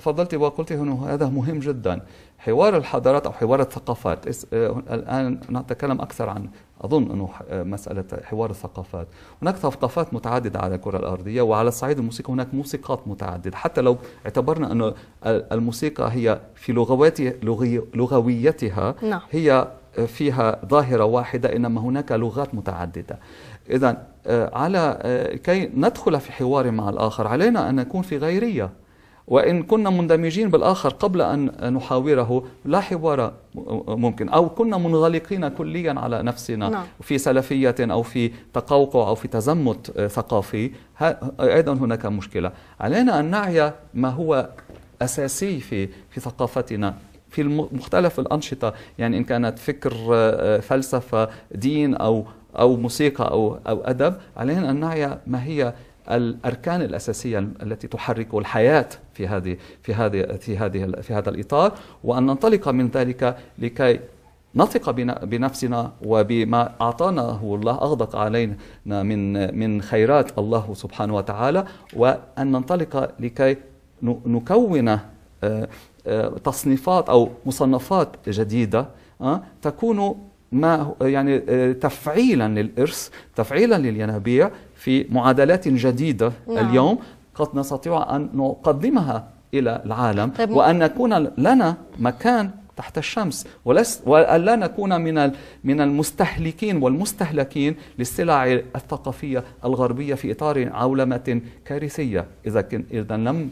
تفضلت وقلت هنا هذا مهم جدا حوار الحضارات أو حوار الثقافات آه، الآن نتكلم أكثر عن أظن أنه آه، مسألة حوار الثقافات هناك ثقافات متعددة على الكرة الأرضية وعلى الصعيد الموسيقى هناك موسيقات متعددة حتى لو اعتبرنا انه الموسيقى هي في لغواتي لغويتها نعم. هي آه، فيها ظاهرة واحدة إنما هناك لغات متعددة إذا على كي ندخل في حوار مع الآخر علينا أن نكون في غيرية وإن كنا مندمجين بالآخر قبل أن نحاوره لا حوار ممكن أو كنا منغلقين كليا على نفسنا نعم. في سلفية أو في تقوقع أو في تزمت ثقافي أيضا هناك مشكلة علينا أن نعي ما هو أساسي في, في ثقافتنا في مختلف الأنشطة يعني إن كانت فكر فلسفة دين أو أو موسيقى أو أو أدب علينا أن نعي ما هي الاركان الاساسيه التي تحرك الحياه في هذه في هذه في هذه في هذا الاطار وان ننطلق من ذلك لكي نثق بنفسنا وبما اعطاناه الله اغدق علينا من من خيرات الله سبحانه وتعالى وان ننطلق لكي نكون آه، آه، تصنيفات او مصنفات جديده آه، تكون ما يعني آه، تفعيلا للإرث تفعيلا للينابيع في معادلات جديدة نعم. اليوم قد نستطيع أن نقدمها إلى العالم طيب وأن نكون لنا مكان تحت الشمس ولس ولا نكون من من المستهلكين والمستهلكين للسلع الثقافيه الغربيه في اطار عولمه كارثيه اذا اذا لم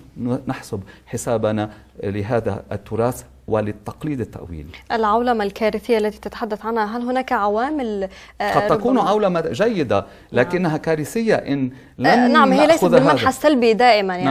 نحسب حسابنا لهذا التراث وللتقليد التأويلي العولمة الكارثية التي تتحدث عنها هل هناك عوامل آه، قد تكون عولمة جيدة لكنها كارثية إن آه، لم نعم هي ليست بالمنحة السلبي دائما يعني نعم.